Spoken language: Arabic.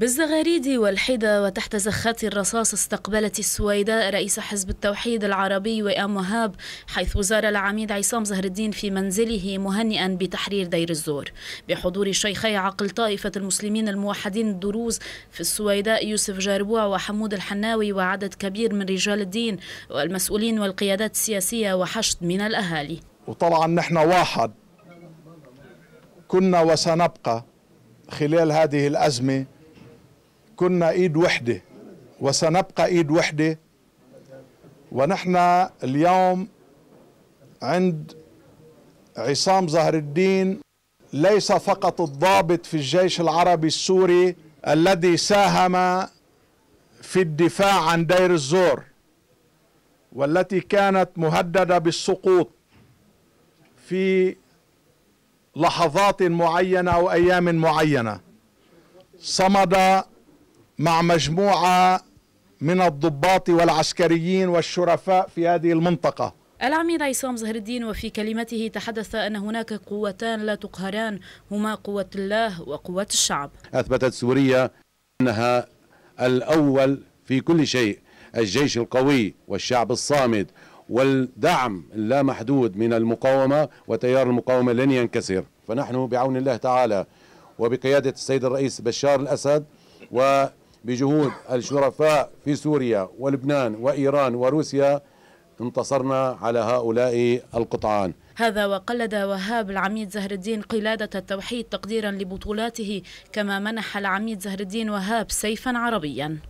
بالزغاريد والحدة وتحت زخات الرصاص استقبلت السويداء رئيس حزب التوحيد العربي وئام وهاب حيث زار العميد عصام زهر الدين في منزله مهنئا بتحرير دير الزور بحضور شيخي عقل طائفة المسلمين الموحدين الدروز في السويداء يوسف جاربوع وحمود الحناوي وعدد كبير من رجال الدين والمسؤولين والقيادات السياسية وحشد من الأهالي وطبعا نحن واحد كنا وسنبقى خلال هذه الأزمة كنا ايد وحده وسنبقى ايد وحده ونحن اليوم عند عصام زهر الدين ليس فقط الضابط في الجيش العربي السوري الذي ساهم في الدفاع عن دير الزور والتي كانت مهدده بالسقوط في لحظات معينه او ايام معينه صمد مع مجموعة من الضباط والعسكريين والشرفاء في هذه المنطقة العميد عصام زهر الدين وفي كلمته تحدث أن هناك قوتان لا تقهران هما قوة الله وقوة الشعب أثبتت سوريا أنها الأول في كل شيء الجيش القوي والشعب الصامد والدعم اللامحدود من المقاومة وتيار المقاومة لن ينكسر فنحن بعون الله تعالى وبقيادة السيد الرئيس بشار الأسد و بجهود الشرفاء في سوريا ولبنان وإيران وروسيا انتصرنا على هؤلاء القطعان هذا وقلد وهاب العميد زهر الدين قلادة التوحيد تقديرا لبطولاته كما منح العميد زهر الدين وهاب سيفا عربيا